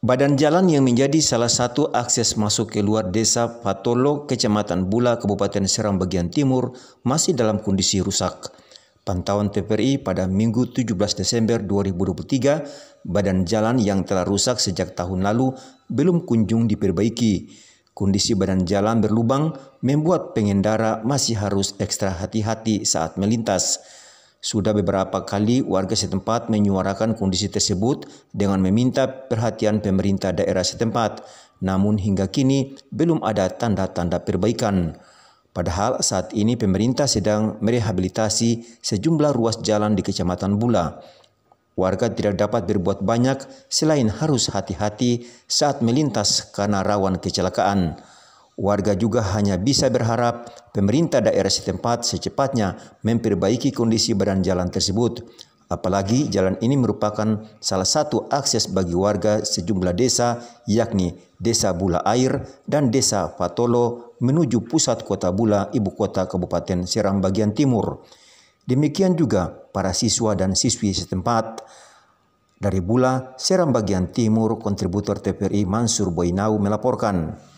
Badan jalan yang menjadi salah satu akses masuk ke luar desa Patolo, Kecamatan Bula, Kabupaten Seram bagian timur masih dalam kondisi rusak. Pantauan TPRI pada Minggu 17 Desember 2023, badan jalan yang telah rusak sejak tahun lalu belum kunjung diperbaiki. Kondisi badan jalan berlubang membuat pengendara masih harus ekstra hati-hati saat melintas. Sudah beberapa kali warga setempat menyuarakan kondisi tersebut dengan meminta perhatian pemerintah daerah setempat, namun hingga kini belum ada tanda-tanda perbaikan. Padahal saat ini pemerintah sedang merehabilitasi sejumlah ruas jalan di Kecamatan Bula. Warga tidak dapat berbuat banyak selain harus hati-hati saat melintas karena rawan kecelakaan. Warga juga hanya bisa berharap pemerintah daerah setempat secepatnya memperbaiki kondisi badan jalan tersebut. Apalagi jalan ini merupakan salah satu akses bagi warga sejumlah desa yakni Desa Bula Air dan Desa Patolo menuju pusat kota Bula, ibu kota Kabupaten Seram bagian timur. Demikian juga para siswa dan siswi setempat. Dari Bula, Seram bagian timur, kontributor TPRI Mansur Boinau melaporkan.